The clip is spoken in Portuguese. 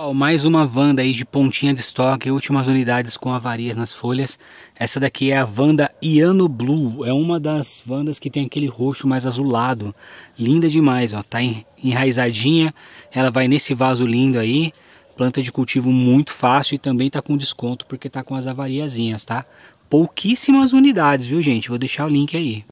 Pessoal, mais uma Wanda aí de pontinha de estoque, últimas unidades com avarias nas folhas. Essa daqui é a Wanda Iano Blue, é uma das Wandas que tem aquele roxo mais azulado. Linda demais, ó, tá enraizadinha, ela vai nesse vaso lindo aí. Planta de cultivo muito fácil e também tá com desconto porque tá com as avariazinhas, tá? Pouquíssimas unidades, viu gente? Vou deixar o link aí.